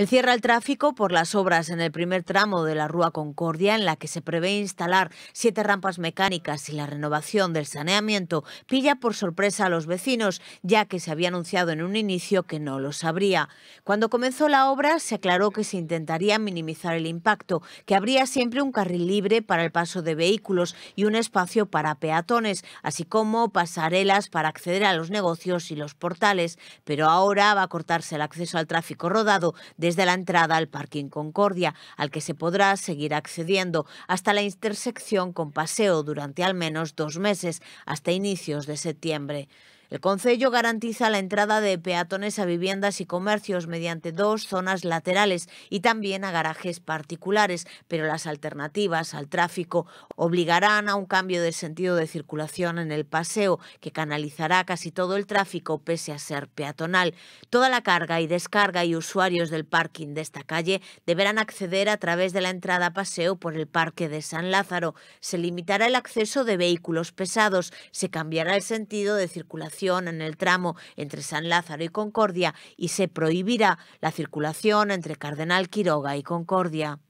El cierre al tráfico por las obras en el primer tramo de la Rúa Concordia, en la que se prevé instalar siete rampas mecánicas y la renovación del saneamiento, pilla por sorpresa a los vecinos, ya que se había anunciado en un inicio que no lo sabría. Cuando comenzó la obra, se aclaró que se intentaría minimizar el impacto, que habría siempre un carril libre para el paso de vehículos y un espacio para peatones, así como pasarelas para acceder a los negocios y los portales. Pero ahora va a cortarse el acceso al tráfico rodado de desde la entrada al Parking Concordia, al que se podrá seguir accediendo hasta la intersección con paseo durante al menos dos meses, hasta inicios de septiembre. El Concello garantiza la entrada de peatones a viviendas y comercios mediante dos zonas laterales y también a garajes particulares, pero las alternativas al tráfico obligarán a un cambio de sentido de circulación en el paseo, que canalizará casi todo el tráfico pese a ser peatonal. Toda la carga y descarga y usuarios del parking de esta calle deberán acceder a través de la entrada a paseo por el Parque de San Lázaro. Se limitará el acceso de vehículos pesados, se cambiará el sentido de circulación en el tramo entre San Lázaro y Concordia y se prohibirá la circulación entre Cardenal Quiroga y Concordia.